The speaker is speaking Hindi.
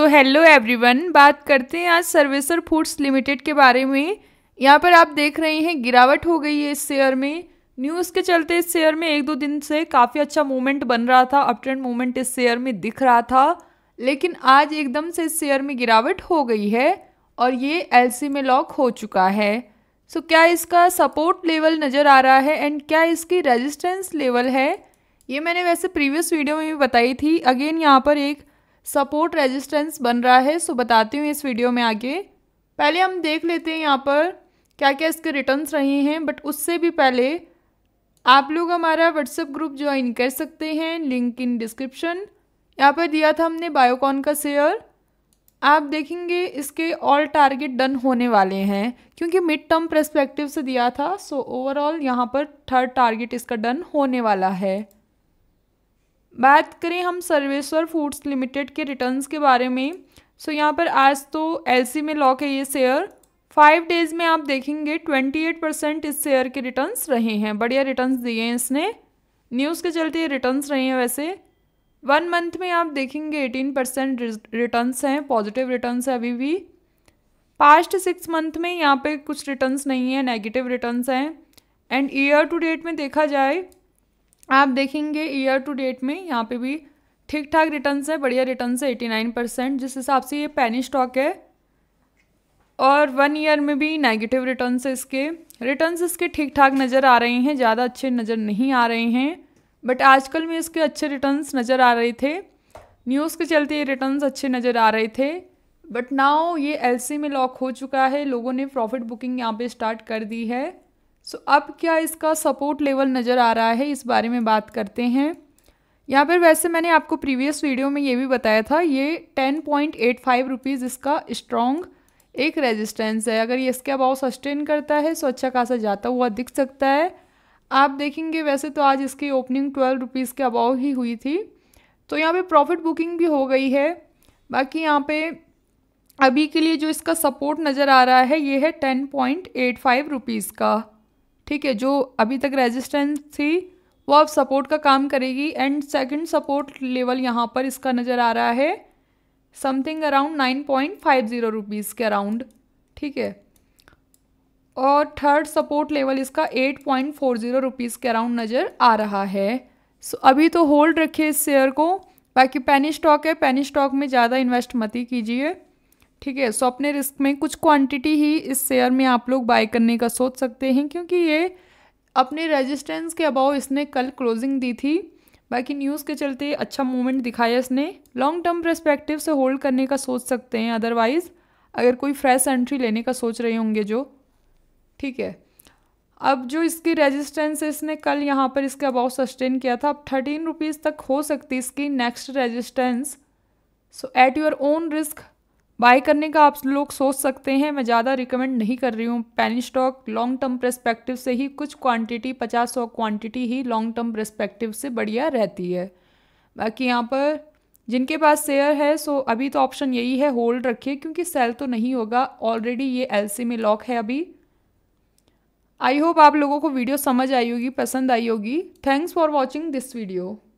सो हेलो एवरीवन बात करते हैं आज सर्वेसर फूड्स लिमिटेड के बारे में यहाँ पर आप देख रहे हैं गिरावट हो गई है इस शेयर में न्यूज़ के चलते इस शेयर में एक दो दिन से काफ़ी अच्छा मूवमेंट बन रहा था अप ट्रेंड मूवमेंट इस शेयर में दिख रहा था लेकिन आज एकदम से इस शेयर में गिरावट हो गई है और ये एल में लॉक हो चुका है सो so, क्या इसका सपोर्ट लेवल नज़र आ रहा है एंड क्या इसकी रेजिस्टेंस लेवल है ये मैंने वैसे प्रीवियस वीडियो में भी बताई थी अगेन यहाँ पर एक सपोर्ट रेजिस्टेंस बन रहा है सो बताती हूँ इस वीडियो में आगे पहले हम देख लेते हैं यहाँ पर क्या क्या इसके रिटर्न्स रहे हैं बट उससे भी पहले आप लोग हमारा व्हाट्सएप ग्रुप ज्वाइन कर सकते हैं लिंक इन डिस्क्रिप्शन यहाँ पर दिया था हमने बायोकॉन का शेयर आप देखेंगे इसके ऑल टारगेट डन होने वाले हैं क्योंकि मिड टर्म प्रस्पेक्टिव से दिया था सो ओवरऑल यहाँ पर थर्ड टारगेट इसका डन होने वाला है बात करें हम सर्वेश्वर फूड्स लिमिटेड के रिटर्न्स के बारे में सो यहाँ पर आज तो एलसी में लॉक है ये शेयर फाइव डेज में आप देखेंगे ट्वेंटी एट परसेंट इस शेयर के रिटर्न्स रहे हैं बढ़िया रिटर्न्स दिए हैं इसने न्यूज़ के चलते रिटर्न्स रहे हैं वैसे वन मंथ में आप देखेंगे एटीन परसेंट रिटर्न्स हैं पॉजिटिव रिटर्न्स हैं अभी भी पास्ट सिक्स मंथ में यहाँ पे कुछ रिटर्न्स नहीं है नेगेटिव रिटर्न्स हैं एंड ईयर टू डेट में देखा जाए आप देखेंगे ईयर टू डेट में यहाँ पे भी ठीक ठाक रिटर्न है बढ़िया रिटर्न है एटी नाइन परसेंट जिस हिसाब से ये पैनी स्टॉक है और वन ईयर में भी नेगेटिव रिटर्न है इसके रिटर्न इसके ठीक ठाक नज़र आ रहे हैं ज़्यादा अच्छे नज़र नहीं आ रहे हैं बट आजकल में इसके अच्छे रिटर्न नज़र आ रहे थे न्यूज़ के चलते ये रिटर्न अच्छे नज़र आ रहे थे बट नाउ ये एल में लॉक हो चुका है लोगों ने प्रॉफिट बुकिंग यहाँ पर स्टार्ट कर दी है सो so, अब क्या इसका सपोर्ट लेवल नज़र आ रहा है इस बारे में बात करते हैं यहाँ पर वैसे मैंने आपको प्रीवियस वीडियो में ये भी बताया था ये ten point eight five rupees इसका स्ट्रॉन्ग एक रेजिस्टेंस है अगर ये इसके अभाव सस्टेन करता है सो तो अच्छा खासा जाता हुआ दिख सकता है आप देखेंगे वैसे तो आज इसकी ओपनिंग ट्वेल्व रुपीज़ के अभाव ही हुई थी तो यहाँ पे प्रॉफिट बुकिंग भी हो गई है बाकी यहाँ पे अभी के लिए जो इसका सपोर्ट नज़र आ रहा है ये है ten point eight five rupees का ठीक है जो अभी तक रेजिस्टेंस थी वो अब सपोर्ट का काम करेगी एंड सेकंड सपोर्ट लेवल यहाँ पर इसका नज़र आ रहा है something around nine point five zero rupees के अराउंड ठीक है और थर्ड सपोर्ट लेवल इसका eight point four zero rupees के अराउंड नज़र आ रहा है सो so, अभी तो होल्ड रखिए इस शेयर को बाकी पेनी स्टॉक है पेनी स्टॉक में ज़्यादा इन्वेस्ट मत ही कीजिए ठीक है सो अपने रिस्क में कुछ क्वांटिटी ही इस शेयर में आप लोग बाय करने का सोच सकते हैं क्योंकि ये अपने रेजिस्टेंस के अबाव इसने कल क्लोजिंग दी थी बाकी न्यूज़ के चलते अच्छा मूवमेंट दिखाया इसने लॉन्ग टर्म परस्पेक्टिव से होल्ड करने का सोच सकते हैं अदरवाइज़ अगर कोई फ्रेश एंट्री लेने का सोच रहे होंगे जो ठीक है अब जो इसकी रेजिस्टेंस इसने कल यहाँ पर इसके अबाव सस्टेन किया था अब थर्टीन रुपीज़ तक हो सकती इसकी next resistance so at your own risk buy करने का आप लोग सोच सकते हैं मैं ज़्यादा रिकमेंड नहीं कर रही हूँ पैनी स्टॉक लॉन्ग टर्म प्रस्पेक्टिव से ही कुछ क्वांटिटी पचास सौ क्वांटिटी ही लॉन्ग टर्म प्रस्पेक्टिव से बढ़िया रहती है बाकी यहाँ पर जिनके पास शेयर है सो अभी तो ऑप्शन यही है होल्ड रखिए क्योंकि सेल तो नहीं होगा ऑलरेडी ये एल में लॉक है अभी आई होप आप लोगों को वीडियो समझ आई होगी पसंद आई होगी thanks for watching this video